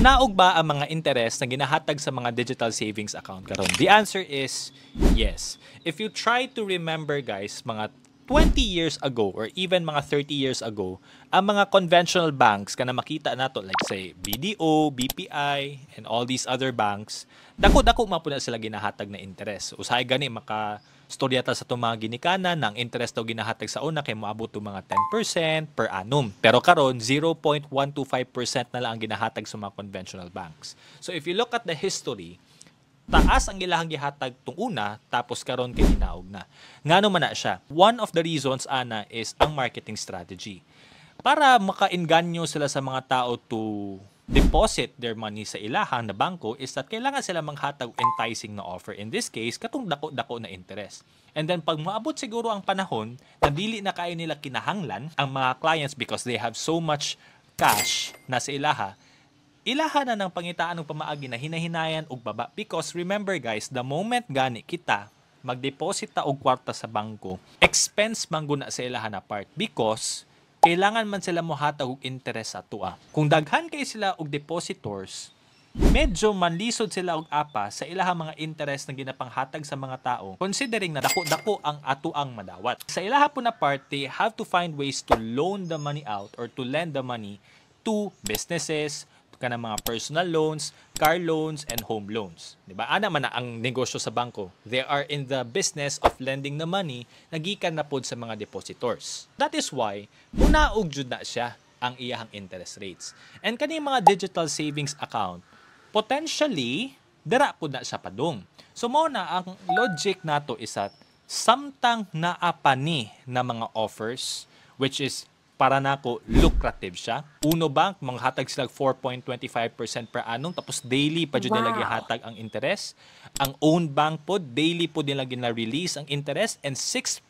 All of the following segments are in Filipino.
Munaog ba ang mga interes na ginahatag sa mga digital savings account karon? The answer is yes. If you try to remember guys, mga 20 years ago or even mga 30 years ago, ang mga conventional banks kana makita nato like say BDO, BPI and all these other banks, dako dako na sila ginahatag na interes. Usahay gani maka storya ta sa itong mga ginikana ng interest daw ginahatag sa una kay moabot to mga 10% per annum. Pero karon 0.125% na lang ang ginahatag sa mga conventional banks. So if you look at the history, taas ang ilang gihatag tung una tapos karon kay hinaog na ngano man na siya one of the reasons ana is ang marketing strategy para makainganyo sila sa mga tao to deposit their money sa ilahan na bangko is that kailangan sila manghatag enticing na offer. In this case, katong dako-dako na interest. And then pag maabot siguro ang panahon na dili na kaya nila kinahanglan ang mga clients because they have so much cash na sa ilaha, ilaha na ng pangitaan og pamaagi na hinahinayan og baba because remember guys the moment gani kita magdeposit ta og kwarta sa bangko expense man guna sa ilahan na part because kailangan man sila mohatag og interest sa tua kung daghan kay sila og depositors medyo manlisod sila og apa sa ilahang mga interest na ginapanghatag sa mga tao considering na dako-dako ang atuang madawat sa ilaha po na party have to find ways to loan the money out or to lend the money to businesses ka ng mga personal loans, car loans, and home loans. Di ba? Ana man na ang negosyo sa bangko. They are in the business of lending the money nagikan na pod sa mga depositors. That is why, muna ugjud na siya ang iyahang interest rates. And kani mga digital savings account, potentially, dara po na siya padung. So mo na ang logic nato isa samtang naapani na mga offers which is para nako lucrative siya. Uno Bank, manghatag sila 4.25% per annum, tapos daily pa dyan wow. nila gihatag ang interest. Ang Own Bank po, daily po nila na release ang interest and 6%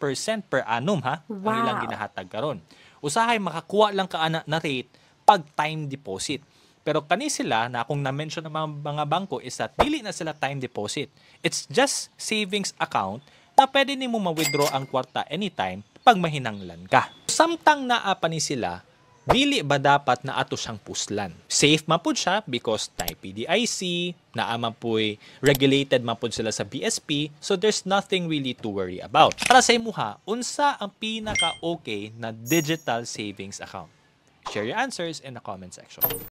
per annum ha, wow. ang ilang ginahatag karon. Usahay makakuha lang ka na, na rate pag time deposit. Pero kani sila na akong na-mention ng mga, mga bangko is that dili na sila time deposit. It's just savings account na pwede nimo ma-withdraw ang kwarta anytime kapag mahinanglan ka. Samtang naapani sila, dili ba dapat na ato siyang puslan? Safe mapod siya because type PDIC, naama po'y eh, regulated mapod sila sa BSP, so there's nothing really to worry about. Para sa imuha, unsa ang pinaka-okay na digital savings account? Share your answers in the comment section.